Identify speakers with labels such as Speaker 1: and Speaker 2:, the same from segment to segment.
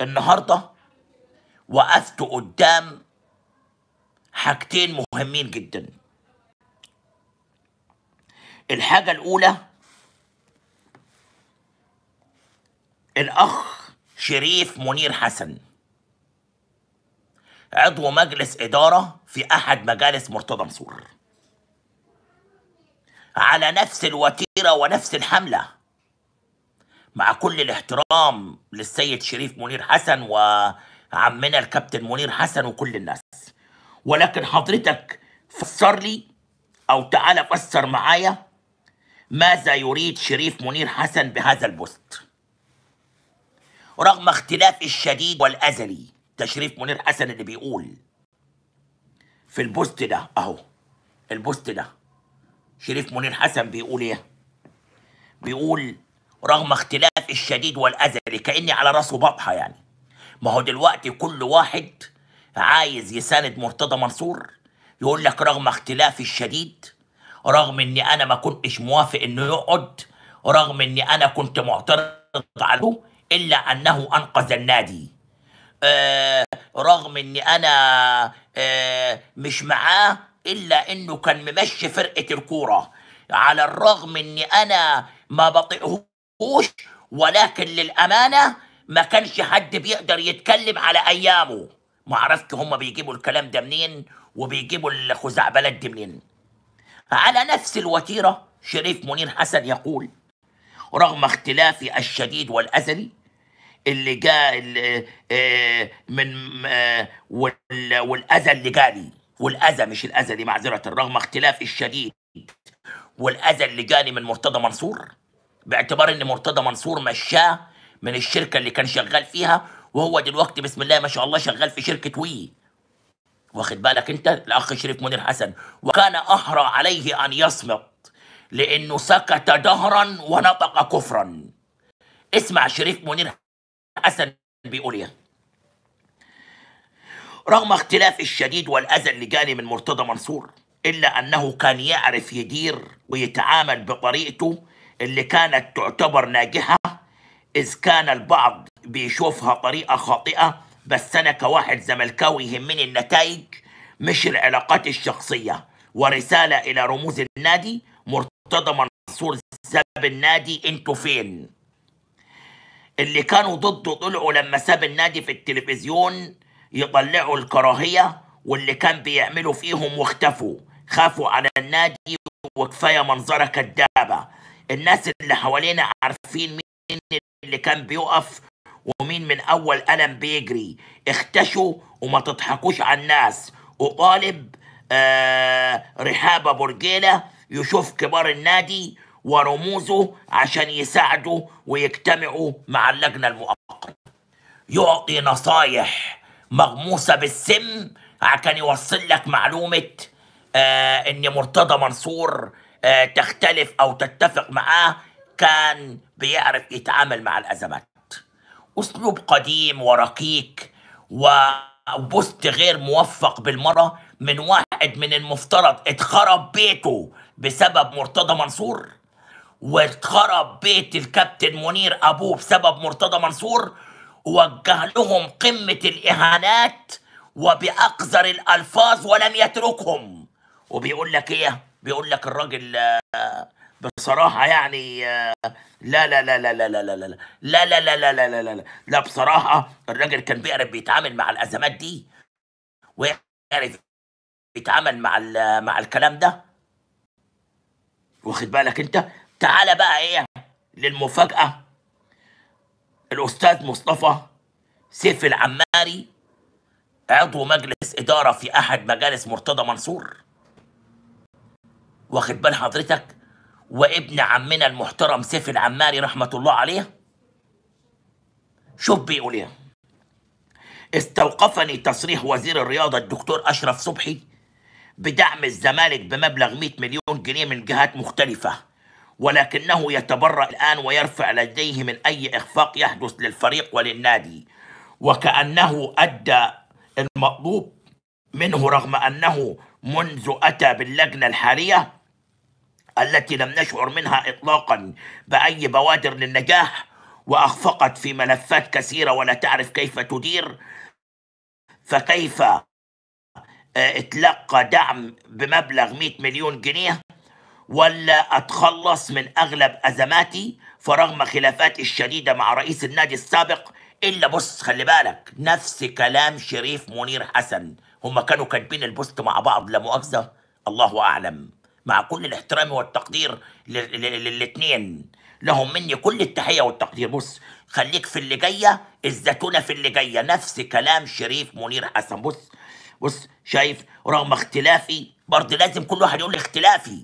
Speaker 1: النهارده وقفت قدام حاجتين مهمين جدا الحاجه الاولى الاخ شريف منير حسن عضو مجلس اداره في احد مجالس مرتضى منصور على نفس الوتيره ونفس الحمله مع كل الاحترام للسيد شريف منير حسن وعمنا الكابتن منير حسن وكل الناس ولكن حضرتك فسر لي او تعالى فسر معايا ماذا يريد شريف منير حسن بهذا البوست رغم اختلاف الشديد والازلي تشريف منير حسن اللي بيقول في البوست ده اهو البوست ده شريف منير حسن بيقول ايه بيقول رغم اختلاف الشديد والازلي كأني على راسه بطحة يعني ما هو دلوقتي كل واحد عايز يساند مرتضى منصور يقول لك رغم اختلافي الشديد رغم اني انا ما كنتش موافق انه يقعد رغم اني انا كنت معترض عليه الا انه انقذ النادي آه رغم اني انا آه مش معاه الا انه كان ممشي فرقه الكوره على الرغم اني انا ما بطئهوش ولكن للامانه ما كانش حد بيقدر يتكلم على ايامه ما عرفت هم بيجيبوا الكلام ده منين وبيجيبوا الخزعبلات دي منين على نفس الوتيره شريف منير حسن يقول رغم اختلافي الشديد والازلي اللي جاء آه، من آه، والاذى اللي جالي والاذى مش الاذى دي معذره رغم اختلافي الشديد والاذى اللي جالي من مرتضى منصور باعتبار ان مرتضى منصور مشاه من الشركه اللي كان شغال فيها وهو دلوقتي بسم الله ما شاء الله شغال في شركه وي واخد بالك انت الاخ شريف منير حسن وكان احرى عليه ان يصمت لانه سكت دهرا ونطق كفرا اسمع شريف منير حسن بيقول ايه رغم اختلاف الشديد والاذى اللي جاني من مرتضى منصور الا انه كان يعرف يدير ويتعامل بطريقته اللي كانت تعتبر ناجحة إذ كان البعض بيشوفها طريقة خاطئة بس أنا كواحد زملكاوي يهمني النتائج مش العلاقات الشخصية ورسالة إلى رموز النادي مرتضى منصور ساب النادي انتوا فين اللي كانوا ضده طلعوا لما ساب النادي في التلفزيون يطلعوا الكراهية واللي كان بيعملوا فيهم واختفوا خافوا على النادي وكفاية منظرة كدابة الناس اللي حوالينا عارفين مين اللي كان بيقف ومين من اول قلم بيجري اختشوا وما تضحكوش على الناس وطالب آه رحابه برجيله يشوف كبار النادي ورموزه عشان يساعدوا ويجتمعوا مع اللجنه المؤقته يعطي نصايح مغموسه بالسم عشان يوصل لك معلومه آه ان مرتضى منصور آه، تختلف او تتفق معاه كان بيعرف يتعامل مع الازمات اسلوب قديم ورقيق وبوست غير موفق بالمره من واحد من المفترض اتخرب بيته بسبب مرتضى منصور واتخرب بيت الكابتن منير ابوه بسبب مرتضى منصور ووجه لهم قمه الاهانات وباقذر الالفاظ ولم يتركهم وبيقول لك ايه بيقول لك الراجل بصراحه يعني لا لا لا لا لا لا لا لا لا لا لا لا لا لا لا لا لا بصراحه الراجل كان بيعرف بيتعامل مع الازمات دي ويعرف بيتعامل مع مع الكلام ده واخد بالك انت تعالى بقى ايه للمفاجاه الاستاذ مصطفى سيف العماري عضو مجلس اداره في احد مجالس مرتضى منصور واخد بال حضرتك وابن عمنا المحترم سيف العماري رحمة الله عليه شوف بيقول ايه استوقفني تصريح وزير الرياضة الدكتور أشرف صبحي بدعم الزمالك بمبلغ 100 مليون جنيه من جهات مختلفة ولكنه يتبرأ الآن ويرفع لديه من أي إخفاق يحدث للفريق وللنادي وكأنه أدى المطلوب منه رغم أنه منذ أتى باللجنة الحالية التي لم نشعر منها إطلاقا بأي بوادر للنجاح وأخفقت في ملفات كثيرة ولا تعرف كيف تدير فكيف اتلقى آه، دعم بمبلغ 100 مليون جنيه ولا اتخلص من اغلب ازماتي فرغم خلافاتي الشديده مع رئيس النادي السابق الا بص خلي بالك نفس كلام شريف منير حسن هم كانوا كاتبين البوست مع بعض لا مؤاخذه الله اعلم مع كل الاحترام والتقدير للاثنين لهم مني كل التحيه والتقدير بص خليك في اللي جايه الزتونه في اللي جايه نفس كلام شريف منير حسن بص بص شايف رغم اختلافي برضه لازم كل واحد يقول لي اختلافي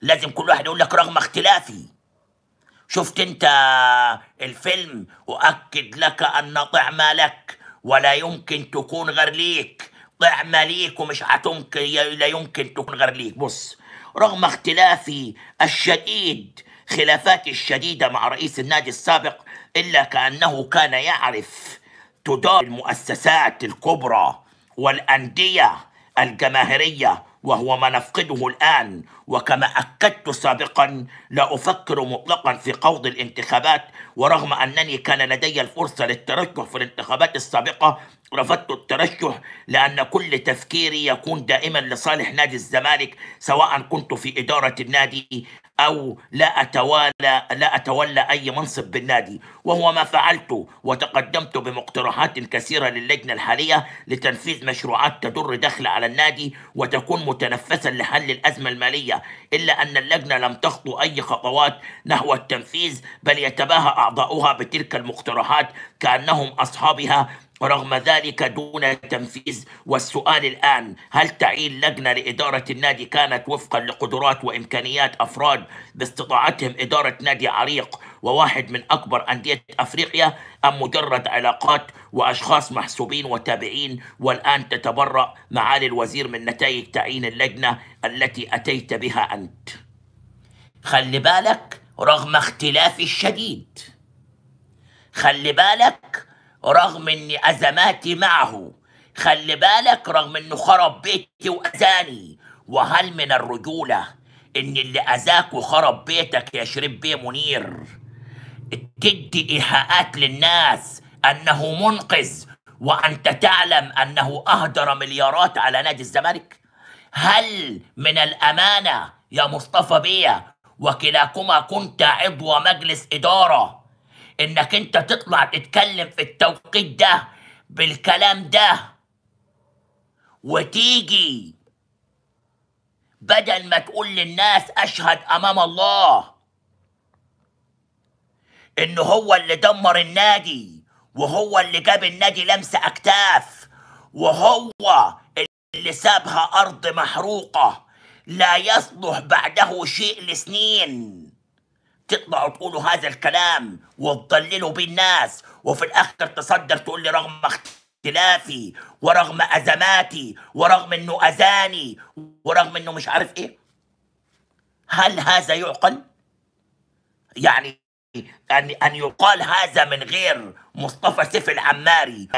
Speaker 1: لازم كل واحد يقول لك رغم اختلافي شفت انت الفيلم اؤكد لك ان طعم لك ولا يمكن تكون غير ليك طعمة ليك ومش هتمكن لا يمكن تكون غير ليك بص رغم اختلافي الشديد خلافاتي الشديدة مع رئيس النادي السابق إلا كأنه كان يعرف تدار المؤسسات الكبرى والأندية الجماهيرية وهو ما نفقده الآن وكما أكدت سابقا لا أفكر مطلقا في خوض الانتخابات ورغم أنني كان لدي الفرصة للترشح في الانتخابات السابقة رفضت الترشح لأن كل تفكيري يكون دائما لصالح نادي الزمالك سواء كنت في إدارة النادي أو لا أتوالى لا أتولى أي منصب بالنادي وهو ما فعلته وتقدمت بمقترحات كثيرة للجنة الحالية لتنفيذ مشروعات تدر دخل على النادي وتكون متنفسا لحل الأزمة المالية إلا أن اللجنة لم تخطو أي خطوات نحو التنفيذ بل يتباهى أعضاؤها بتلك المقترحات كأنهم أصحابها رغم ذلك دون تنفيذ والسؤال الآن هل تعيين لجنة لإدارة النادي كانت وفقا لقدرات وإمكانيات أفراد باستطاعتهم إدارة نادي عريق وواحد من أكبر أندية أفريقيا أم مجرد علاقات وأشخاص محسوبين وتابعين والآن تتبرأ معالي الوزير من نتائج تعيين اللجنة التي أتيت بها أنت خلي بالك رغم اختلافي الشديد خلي بالك رغم اني ازماتي معه خلي بالك رغم انه خرب بيتي واذاني وهل من الرجوله ان اللي اذاك وخرب بيتك يا شريف بيه منير تدي ايحاءات للناس انه منقذ وانت تعلم انه اهدر مليارات على نادي الزمالك هل من الامانه يا مصطفى بيه وكلاكما كنت عضو مجلس اداره انك انت تطلع تتكلم في التوقيت ده بالكلام ده وتيجي بدل ما تقول للناس اشهد امام الله ان هو اللي دمر النادي وهو اللي جاب النادي لمسه اكتاف وهو اللي سابها ارض محروقه لا يصلح بعده شيء لسنين تطلعوا تقولوا هذا الكلام وتضللوا بالناس الناس وفي الاخر تصدر تقول لي رغم اختلافي ورغم ازماتي ورغم انه اذاني ورغم انه مش عارف ايه هل هذا يعقل يعني ان ان يقال هذا من غير مصطفى سيف العماري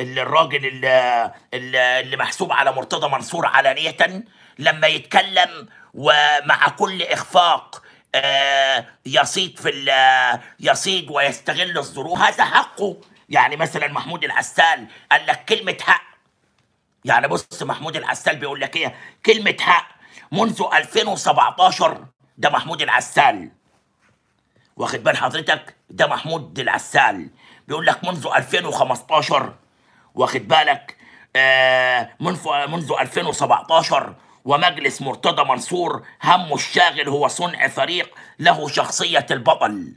Speaker 1: الراجل اللي, اللي محسوب على مرتضى منصور علانية لما يتكلم ومع كل إخفاق آه، يصيد في آه، يصيد ويستغل الظروف هذا حقه يعني مثلا محمود العسال قال لك كلمه حق يعني بص محمود العسال بيقول لك ايه كلمه حق منذ 2017 ده محمود العسال واخد بال حضرتك ده محمود العسال بيقول لك منذ 2015 واخد بالك آه منذ منذ 2017 ومجلس مرتضى منصور همه الشاغل هو صنع فريق له شخصية البطل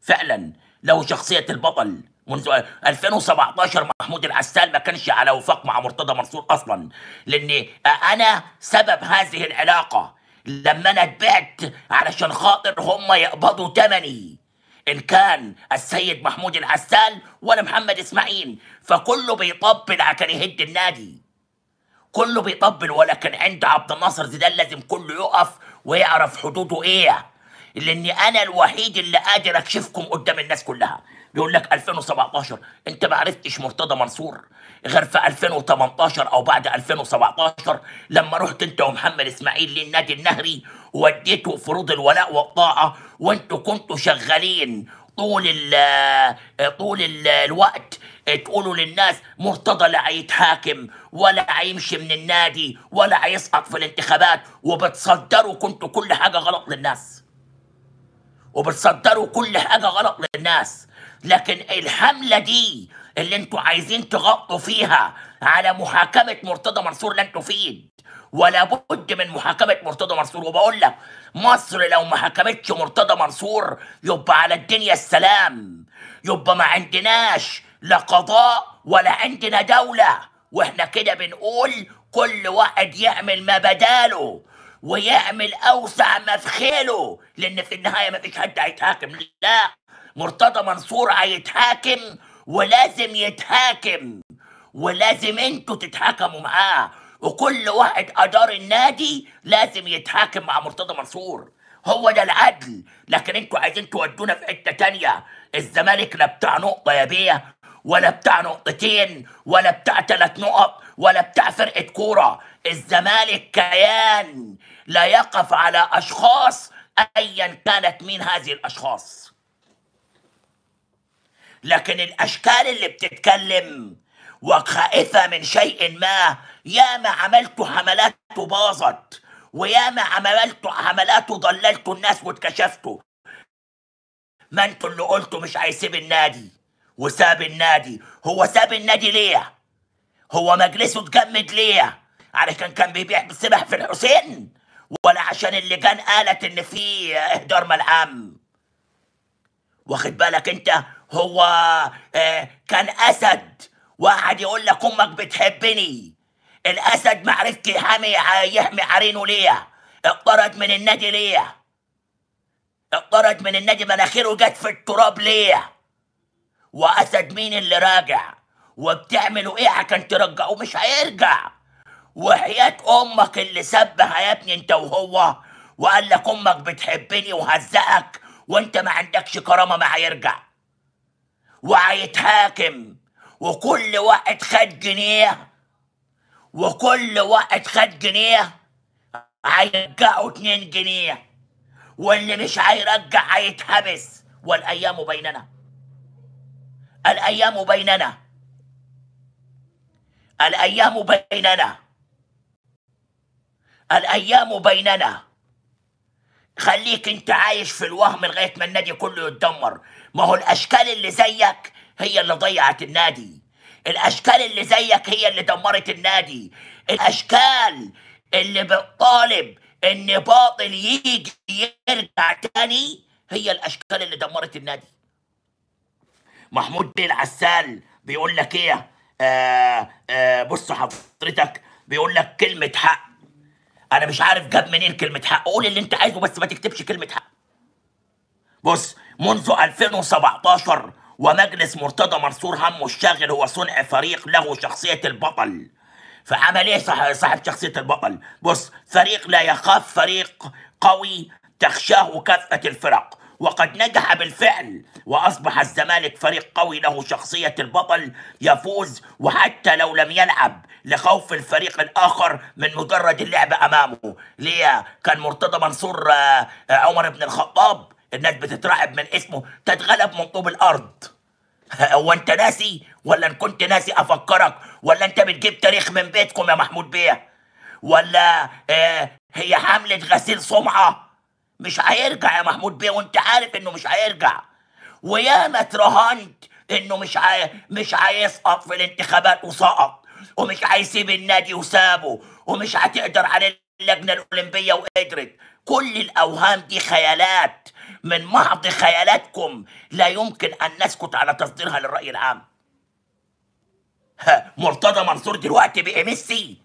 Speaker 1: فعلا له شخصية البطل منذ 2017 محمود العسال ما كانش على وفاق مع مرتضى منصور أصلا لأن أنا سبب هذه العلاقة لما أنا اتبعت علشان خاطر هم يقبضوا تمني ان كان السيد محمود العسال ولا محمد اسماعيل فكله بيطبل عشان يهد النادي كله بيطبل ولكن عند عبد الناصر زيدان لازم كله يقف ويعرف حدوده ايه لاني انا الوحيد اللي قادر اكشفكم قدام الناس كلها بيقول لك 2017 انت ما عرفتش مرتضى منصور غير في 2018 او بعد 2017 لما رحت انت ومحمد اسماعيل للنادي النهري وديته فروض الولاء والطاعه وانتوا كنتوا شغالين طول ال طول الـ الوقت تقولوا للناس مرتضى لا هيتحاكم ولا هيمشي من النادي ولا هيسقط في الانتخابات وبتصدروا كنتوا كل حاجه غلط للناس وبتصدروا كل حاجه غلط للناس لكن الحمله دي اللي انتوا عايزين تغطوا فيها على محاكمه مرتضى منصور لن تفيد ولا بد من محاكمه مرتضى منصور وبقول لك مصر لو ما حكمتش مرتضى منصور يبقى على الدنيا السلام يبقى ما عندناش لا قضاء ولا عندنا دوله واحنا كده بنقول كل واحد يعمل ما بداله ويعمل اوسع ما في خيله لان في النهايه ما فيش حد هيتحاكم لا مرتضى منصور هيتحاكم ولازم يتحاكم ولازم انتوا تتحاكموا معاه وكل واحد ادار النادي لازم يتحاكم مع مرتضى منصور هو ده العدل لكن انتوا عايزين تودونا في حته تانية الزمالك لا بتاع نقطه يا بيه ولا بتاع نقطتين ولا بتاع ثلاث نقط ولا بتاع فرقه كوره الزمالك كيان لا يقف على اشخاص ايا كانت مين هذه الاشخاص لكن الاشكال اللي بتتكلم وخائفة من شيء ما ياما عملت حملات باظت وياما عملت حملات ضللت الناس واتكشفتوا ما انتوا اللي قلتوا مش هيسيب النادي وساب النادي هو ساب النادي ليه هو مجلسه اتجمد ليه علشان كان بيبيع بالسبح في الحسين ولا عشان اللجان قالت ان في اهدار ملعام واخد بالك انت هو آه، كان اسد واحد يقول لك امك بتحبني الاسد معرفش يحمي يحمي عرينه ليه اقترض من النادي ليه اقترض من النادي مناخيره جت في التراب ليه واسد مين اللي راجع وبتعملوا ايه عشان ترجعوه مش هيرجع وحياة امك اللي سبها يا ابني انت وهو وقال لك امك بتحبني وهزقك وانت ما عندكش كرامه ما هيرجع وهيتحاكم وكل واحد خد جنيه وكل واحد خد جنيه هيرجعوا اتنين جنيه واللي مش هيرجع هيتحبس والايام بيننا الايام بيننا الايام بيننا الايام بيننا خليك انت عايش في الوهم لغايه ما النادي كله يتدمر ما هو الاشكال اللي زيك هي اللي ضيعت النادي الاشكال اللي زيك هي اللي دمرت النادي الاشكال اللي بتطالب ان باطل يجي يرجع تاني هي الاشكال اللي دمرت النادي محمود بن العسال بيقول لك ايه آه آه بص حضرتك بيقول لك كلمه حق انا مش عارف جاب منين كلمه حق قول اللي انت عايزه بس ما تكتبش كلمه حق بص منذ 2017 ومجلس مرتضى منصور همه الشاغل هو صنع فريق له شخصية البطل فعمل ايه صح صاحب شخصية البطل بص فريق لا يخاف فريق قوي تخشاه كافة الفرق وقد نجح بالفعل وأصبح الزمالك فريق قوي له شخصية البطل يفوز وحتى لو لم يلعب لخوف الفريق الآخر من مجرد اللعب أمامه ليه كان مرتضى منصور آه، عمر بن الخطاب الناس بتترعب من اسمه تتغلب من طوب الارض هو انت ناسي ولا ان كنت ناسي افكرك ولا انت بتجيب تاريخ من بيتكم يا محمود بيه ولا آه، هي حملة غسيل سمعة مش هيرجع يا محمود بيه وانت عارف انه مش هيرجع وياما اترهنت انه مش عاي... مش هيسقط في الانتخابات وسقط ومش هيسيب النادي وسابه ومش هتقدر عليه اللجنه الاولمبيه وقدرت كل الاوهام دي خيالات من معطي خيالاتكم لا يمكن أن نسكت على تصديرها للرأي العام مرتضى منصور دلوقتي ميسي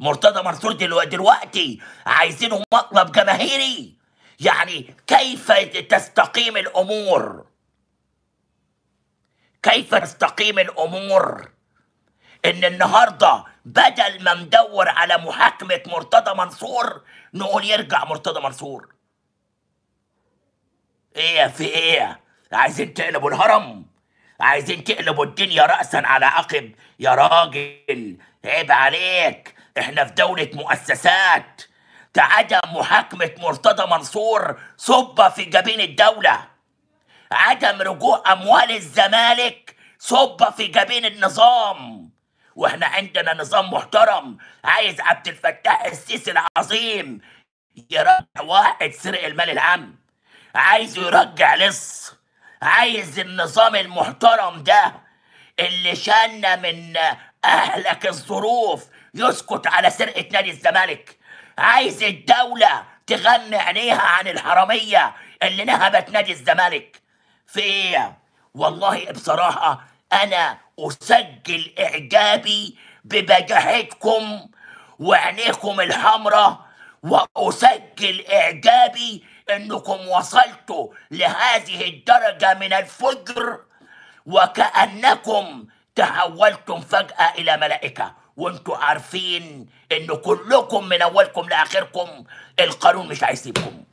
Speaker 1: مرتضى منصور دلوقتي عايزينه مطلب جماهيري يعني كيف تستقيم الأمور كيف تستقيم الأمور إن النهاردة بدل ما ندور على محاكمة مرتضى منصور نقول يرجع مرتضى منصور ايه في ايه عايزين تقلبوا الهرم عايزين تقلبوا الدنيا رأسا على عقب يا راجل عيب عليك احنا في دولة مؤسسات عدم محاكمة مرتضى منصور صب في جبين الدولة عدم رجوع أموال الزمالك صب في جبين النظام واحنا عندنا نظام محترم عايز عبد الفتاح السيسي العظيم يرجع واحد سرق المال العام عايزه يرجع لص عايز النظام المحترم ده اللي شالنا من اهلك الظروف يسكت على سرقه نادي الزمالك عايز الدوله تغمي عينيها عن الحراميه اللي نهبت نادي الزمالك في ايه والله بصراحه انا اسجل اعجابي ببجاحتكم وعينيكم الحمراء واسجل اعجابي انكم وصلتوا لهذه الدرجه من الفجر وكانكم تحولتم فجاه الى ملائكه وانتوا عارفين ان كلكم من اولكم لاخركم القانون مش عايز يسيبكم